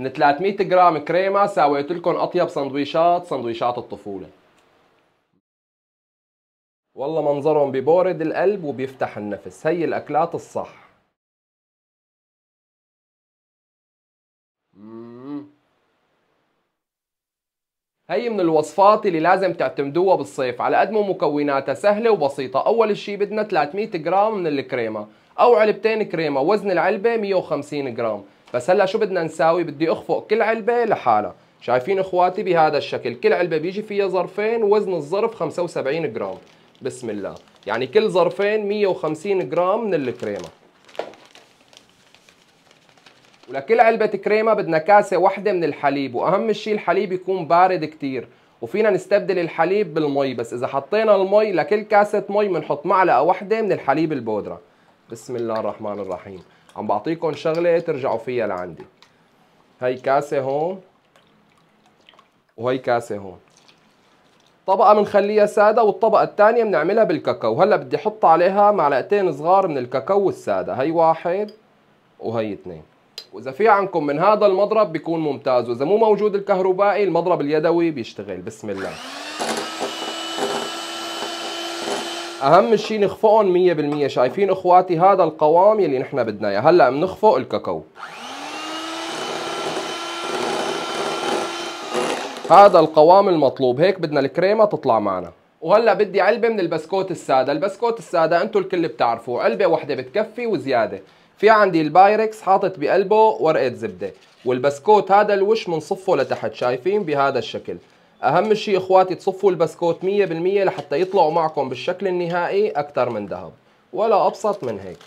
من 300 جرام كريمه سويت لكم اطيب سندويشات سندويشات الطفوله والله منظرهم ببورد القلب وبيفتح النفس هي الاكلات الصح هي من الوصفات اللي لازم تعتمدوها بالصيف على قد ما مكوناتها سهلة وبسيطة أول شي بدنا 300 جرام من الكريمة أو علبتين كريمة وزن العلبة 150 جرام بس هلا شو بدنا نساوي بدي اخفق كل علبه لحالها شايفين اخواتي بهذا الشكل كل علبه بيجي فيها ظرفين وزن الظرف 75 جرام بسم الله يعني كل ظرفين 150 جرام من الكريمه ولكل علبة كريمة بدنا كاسة واحدة من الحليب وأهم شيء الحليب يكون بارد كتير وفينا نستبدل الحليب بالمي بس إذا حطينا المي لكل كاسة مي بنحط معلقة واحدة من الحليب البودرة بسم الله الرحمن الرحيم عم بعطيكم شغله ترجعوا فيها لعندي هي كاسه هون وهي كاسه هون طبقه بنخليها ساده والطبقه الثانيه بنعملها بالكاكاو هلا بدي احط عليها معلقتين صغار من الكاكاو الساده هي واحد وهي اثنين واذا في عندكم من هذا المضرب بيكون ممتاز واذا مو موجود الكهربائي المضرب اليدوي بيشتغل بسم الله اهم شيء نخفقهم 100% شايفين اخواتي هذا القوام يلي نحن بدنا اياه هلا بنخفق الكاكاو هذا القوام المطلوب هيك بدنا الكريمه تطلع معنا وهلا بدي علبه من البسكوت الساده البسكوت الساده انتم الكل بتعرفوه علبه وحده بتكفي وزياده في عندي البايركس حاطط بقلبه ورقه زبده والبسكوت هذا الوش منصفه لتحت شايفين بهذا الشكل اهم شيء اخواتي تصفوا البسكوت 100% لحتى يطلعوا معكم بالشكل النهائي اكثر من ذهب ولا ابسط من هيك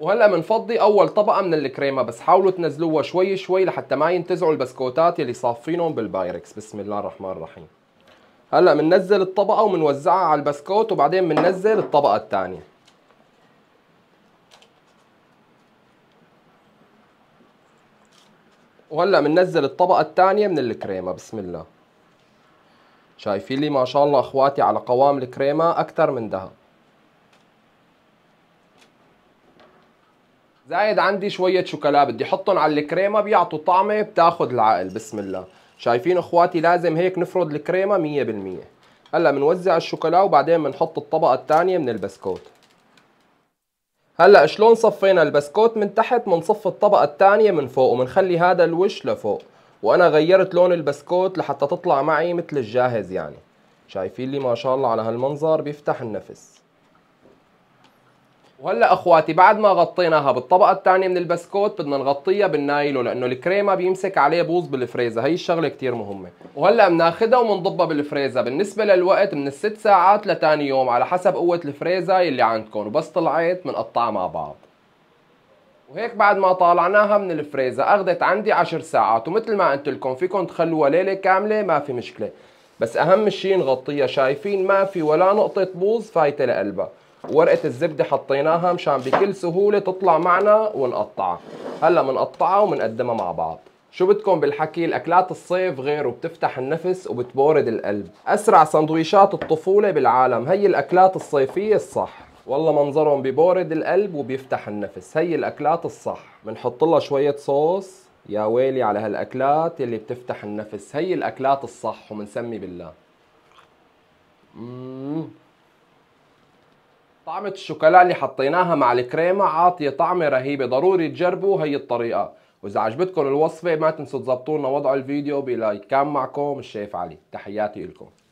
وهلا بنفضي اول طبقه من الكريمه بس حاولوا تنزلوها شوي شوي لحتى ما ينتزعوا البسكوتات اللي صافينهم بالبايركس بسم الله الرحمن الرحيم هلا بننزل الطبقه وبنوزعها على البسكوت وبعدين بننزل الطبقه الثانيه وهلا بننزل الطبقه الثانيه من الكريمه بسم الله شايفين لي ما شاء الله اخواتي على قوام الكريمه اكثر من دهب زايد عندي شويه شوكولا بدي احطهم على الكريمه بيعطوا طعمه بتاخذ العقل بسم الله شايفين اخواتي لازم هيك نفرد الكريمه 100% هلا بنوزع الشوكولا وبعدين بنحط الطبقه الثانيه من البسكوت هلا شلون صفينا البسكوت من تحت منصف الطبقه الثانيه من فوق ومنخلي هذا الوش لفوق وانا غيرت لون البسكوت لحتى تطلع معي مثل الجاهز يعني شايفين لي ما شاء الله على هالمنظر بيفتح النفس وهلا اخواتي بعد ما غطيناها بالطبقه الثانيه من البسكوت بدنا نغطيها بالنايلو لانه الكريمه بيمسك عليه بوز بالفريزه هي الشغله كثير مهمه وهلا بناخذها وبنضبها بالفريزه بالنسبه للوقت من الست ساعات لثاني يوم على حسب قوه الفريزه يلي عندكم وبس طلعت بنقطعها مع بعض وهيك بعد ما طالعناها من الفريزه اخذت عندي 10 ساعات ومثل ما قلت لكم فيكم تخلوها ليله كامله ما في مشكله بس اهم شيء نغطيها شايفين ما في ولا نقطه بوز فايته لقلبها ورقه الزبده حطيناها مشان بكل سهوله تطلع معنا ونقطعها هلا بنقطعها وبنقدمها مع بعض شو بدكم بالحكي الاكلات الصيف غير وبتفتح النفس وبتبورد القلب اسرع سندويشات الطفوله بالعالم هي الاكلات الصيفيه الصح والله منظرهم ببورد القلب وبيفتح النفس هي الاكلات الصح بنحط لها شويه صوص يا ويلي على هالاكلات اللي بتفتح النفس هي الاكلات الصح ومنسمي بالله مم. طعمة الشوكولا اللي حطيناها مع الكريمة عاطية طعمة رهيبة ضروري تجربوا هي الطريقة وإذا عجبتكم الوصفة ما تنسوا تضبطونا وضع الفيديو بلايك كان معكم الشيف علي تحياتي لكم